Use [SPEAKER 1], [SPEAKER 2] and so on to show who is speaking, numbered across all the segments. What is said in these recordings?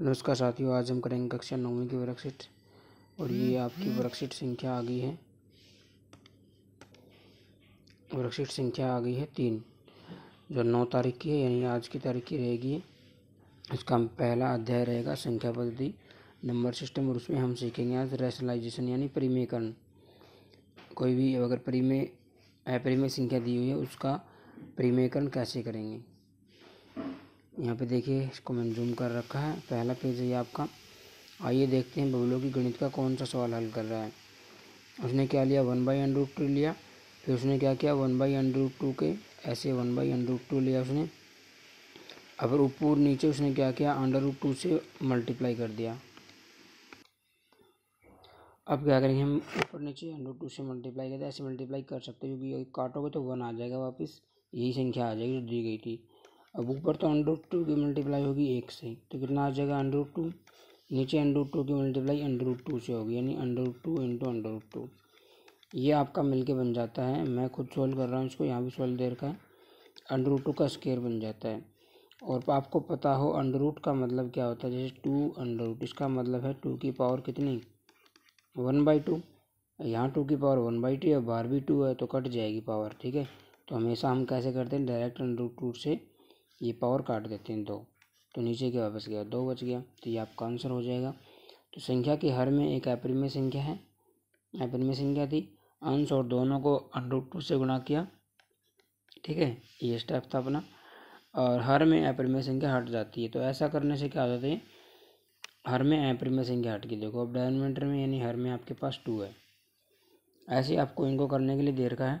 [SPEAKER 1] नमस्कार साथियों आज हम करेंगे कक्षा नौवीं की वर्कशीट और ये हम्म, आपकी वर्कशीट हम्म। संख्या आ गई है वर्कशीट संख्या आ गई है तीन जो नौ तारीख की है यानी आज की तारीख की रहेगी इसका पहला अध्याय रहेगा संख्या पद्धति नंबर सिस्टम और उसमें हम सीखेंगे आज रैशनलाइजेशन यानी परिमेयकरण कोई भी अगर प्रीमे अपरिमेय संख्या दी हुई है उसका परिमेयकरण कैसे करेंगे यहाँ पे देखिए इसको मैंने जूम कर रखा है पहला पेज है आपका आइए देखते हैं बबलू की गणित का कौन सा सवाल हल कर रहा है उसने क्या लिया वन बाई अंडर टू लिया फिर उसने क्या किया वन बाई अंडर टू के ऐसे वन बाई अंडर टू लिया उसने अब ऊपर नीचे उसने क्या किया अंडर टू से मल्टीप्लाई कर दिया अब क्या करेंगे हम ऊपर नीचे अंडर टू से मल्टीप्लाई करते ऐसे मल्टीप्लाई कर सकते हैं क्योंकि काटोगे तो वन आ जाएगा वापस यही संख्या आ जाएगी जो दी गई थी अब ऊपर तो अंडर टू की मल्टीप्लाई होगी एक से तो कितना आ जाएगा अंडर टू नीचे अंडर टू की मल्टीप्लाई अंडर टू से होगी यानी under two into under two ये आपका मिलके बन जाता है मैं खुद सोल्व कर रहा हूँ इसको यहाँ भी सोल्व दे रखा है अंडरूट टू का स्केयर बन जाता है और आपको पता हो रूट का मतलब क्या होता है जैसे टू रूट इसका मतलब है टू की पावर कितनी वन बाई टू यहाँ टू की पावर वन बाई टू है बार भी टू है तो कट जाएगी पावर ठीक है तो हमेशा हम कैसे करते हैं डायरेक्ट रूट टू से ये पावर काट देते हैं दो तो नीचे के वापस गया दो बच गया तो ये आपका आंसर हो जाएगा तो संख्या के हर में एक अप्रिमय संख्या है अप्रिमय संख्या थी अंश और दोनों को अंडरूट टू से गुणा किया ठीक है ये स्टेप था अपना और हर में अप्रिमय संख्या हट जाती है तो ऐसा करने से क्या हो जाता है हर में अप्रिमय संख्या हट गई देखो अब डायनोमीटर में यानी हर में आपके पास टू है ऐसे आपको इनको करने के लिए दे रखा है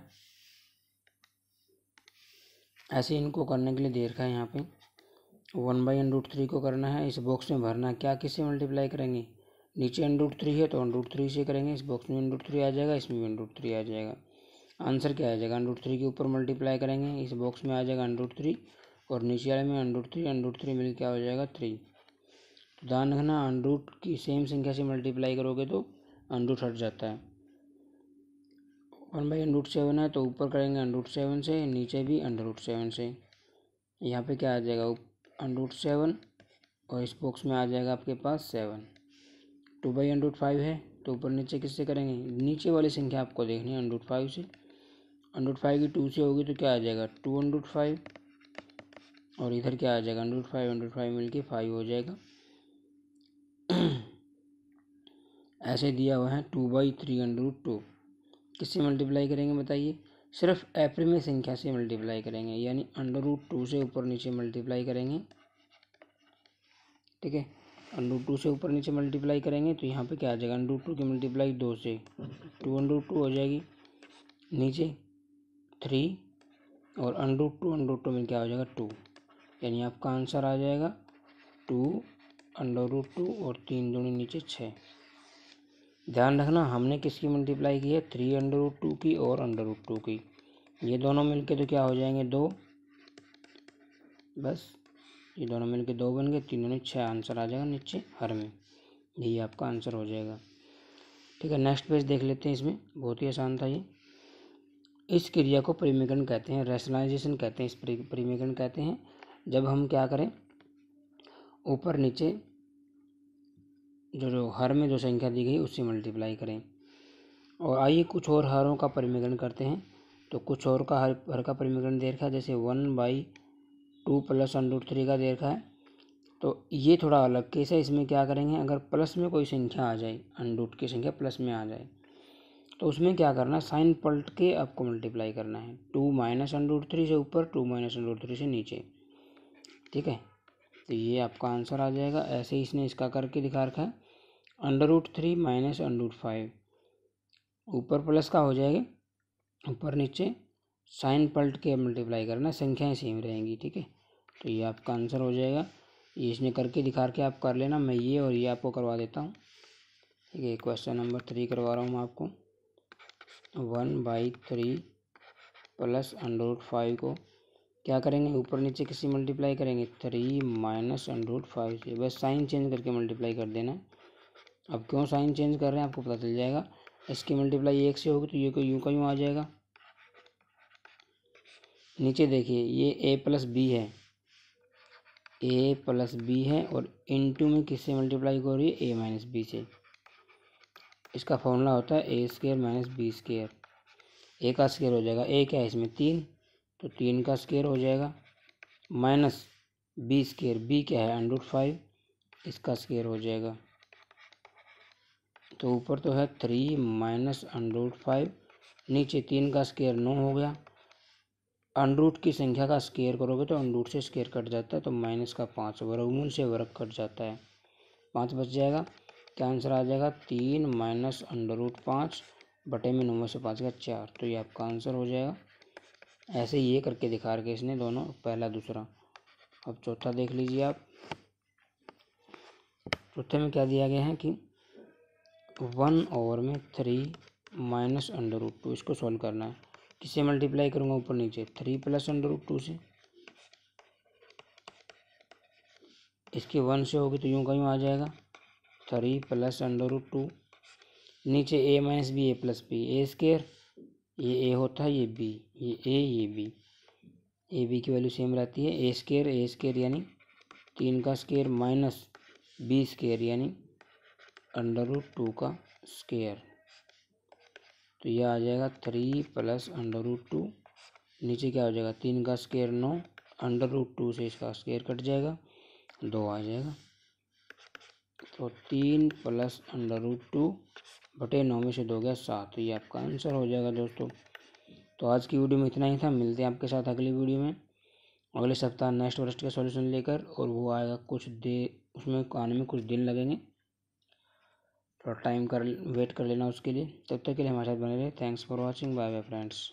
[SPEAKER 1] ऐसे इनको करने के लिए दे रखा है यहाँ पे one by N root three को करना है इस बॉक्स में भरना क्या किससे मल्टीप्लाई करेंगे नीचे एन रूट थ्री है तो एन रूट थ्री से करेंगे इस बॉक्स में एन रूट थ्री आ जाएगा इसमें भी एन रूट थ्री आ जाएगा आंसर क्या आ जाएगा एन रूट थ्री के ऊपर मल्टीप्लाई करेंगे इस बॉक्स में आ जाएगा एन रूट थ्री और नीचे वाले में N root three N root three मिल क्या हो जाएगा थ्री तो ध्यान रखना एन रूट की सेम संख्या से मल्टीप्लाई करोगे तो एन रूट हट जाता है वन बाई अंडरूट सेवन है तो ऊपर करेंगे अंडरूट सेवन से नीचे भी अंडरूट सेवन से यहाँ पे क्या आ जाएगा अंडरूट सेवन और इस बॉक्स में आ जाएगा आपके पास seven two by under root five है तो ऊपर नीचे किससे करेंगे नीचे वाली संख्या आपको देखनी है अंडरूट फाइव से अंडरूट फाइव की टू से होगी तो क्या आ जाएगा टू अंडरूट फाइव और इधर क्या आ जाएगा अंडरूट फाइव अंडरूट फाइव मिल के फाइव हो जाएगा ऐसे दिया हुआ है two by three under root two किससे मल्टीप्लाई करेंगे बताइए सिर्फ एप्रिमी संख्या से मल्टीप्लाई करेंगे यानी अंडर रूट टू से ऊपर नीचे मल्टीप्लाई करेंगे ठीक है अंडर टू से ऊपर नीचे मल्टीप्लाई करेंगे तो यहाँ पे क्या आ जाएगा अंडर टू की मल्टीप्लाई दो से टू अंडर टू हो जाएगी नीचे थ्री और अंडर टू अंडर टू में क्या हो जाएगा टू यानी आपका आंसर आ जाएगा टू अंडर रूट टू और तीन दोनों नीचे छः ध्यान रखना हमने किसकी मल्टीप्लाई की है थ्री अंडर रूट टू की और अंडर रूट टू की ये दोनों मिलके तो क्या हो जाएंगे दो बस ये दोनों मिलके दो बन गए तीनों ने छः आंसर आ जाएगा नीचे हर में यही आपका आंसर हो जाएगा ठीक है नेक्स्ट पेज देख लेते हैं इसमें बहुत ही आसान था ये इस क्रिया को परिमीकरण कहते हैं रेशनलाइजेशन कहते हैं इस परिमीकरण कहते हैं जब हम क्या करें ऊपर नीचे जो जो हर में जो संख्या दी गई उससे मल्टीप्लाई करें और आइए कुछ और हरों का परिमिकरण करते हैं तो कुछ और का हर हर का परिमिकरण दे रखा है जैसे one by two plus under root three का दे रखा है तो ये थोड़ा अलग केस है इसमें क्या करेंगे अगर प्लस में कोई संख्या आ जाए अंडूट की संख्या प्लस में आ जाए तो उसमें क्या करना है साइन पलट के आपको मल्टीप्लाई करना है टू माइनस अंडूट थ्री से ऊपर टू माइनस अंडूट थ्री से नीचे ठीक है तो ये आपका आंसर आ जाएगा ऐसे ही इसने इसका करके दिखा रखा है under root three minus under root five ऊपर प्लस का हो जाएगा ऊपर नीचे साइन पलट के मल्टीप्लाई करना संख्याएं सेम रहेंगी ठीक है तो ये आपका आंसर हो जाएगा ये इसने करके दिखा के आप कर लेना मैं ये और ये आपको करवा देता हूँ ठीक है क्वेश्चन नंबर थ्री करवा रहा हूँ मैं आपको one by three plus under five को क्या करेंगे ऊपर नीचे किसी मल्टीप्लाई करेंगे थ्री माइनस अंडर फाइव से बस साइन चेंज करके मल्टीप्लाई कर देना अब क्यों साइन चेंज कर रहे हैं आपको पता चल जाएगा इसकी मल्टीप्लाई एक से होगी तो ये को यू का यूँ आ जाएगा नीचे देखिए ये ए प्लस बी है ए प्लस बी है और इन टू में किससे मल्टीप्लाई हो रही है ए माइनस बी से इसका फॉर्मूला होता है A square minus B square A का स्केयर हो जाएगा ए क्या है इसमें तीन तो तीन का स्केयर हो जाएगा माइनस बी स्केयर बी क्या है अंडरूट फाइव इसका स्केयर हो जाएगा तो ऊपर तो है थ्री माइनस अनरूट फाइव नीचे तीन का स्केयर नौ हो गया अनरूट की संख्या का स्केयर करोगे तो अनरूट से स्केयर कट जाता है तो माइनस का पाँच वर्गमूल से वर्ग कट जाता है पाँच बच जाएगा क्या आंसर आ जाएगा तीन माइनस अंडर रूट पाँच बटे में नौ से पाँच का चार तो ये आपका आंसर हो जाएगा ऐसे ये करके दिखा रखे इसने दोनों पहला दूसरा अब चौथा देख लीजिए आप चौथे में क्या दिया गया है कि वन ओवर में three minus under root two इसको सॉल्व करना है किससे मल्टीप्लाई करूँगा ऊपर नीचे three plus under root two से इसकी वन से होगी तो यूँ का यूँ आ जाएगा three plus under root two नीचे A minus B A plus B A square ये ए होता है ये बी ये ए ये बी ए बी की वैल्यू सेम रहती है ए स्केयर ए स्केयर यानी तीन का स्केयर माइनस बी स्केयर यानी अंडर रूट टू का स्केयर तो यह आ जाएगा three plus under root two नीचे क्या हो जाएगा तीन का स्केयर नौ अंडर रूट टू से इसका स्केयर कट जाएगा दो आ जाएगा तो तीन प्लस अंडर रूट टू बटे नौ में से दो गया सात तो ये आपका आंसर हो जाएगा दोस्तों तो आज की वीडियो में इतना ही था मिलते हैं आपके साथ अगली वीडियो में अगले सप्ताह नेक्स्ट वर्ष का सॉल्यूशन लेकर और वो आएगा कुछ दे उसमें आने में कुछ दिन लगेंगे थोड़ा टाइम कर वेट कर लेना उसके लिए तब तक के लिए हमारे साथ बने रहे thanks for watching bye bye friends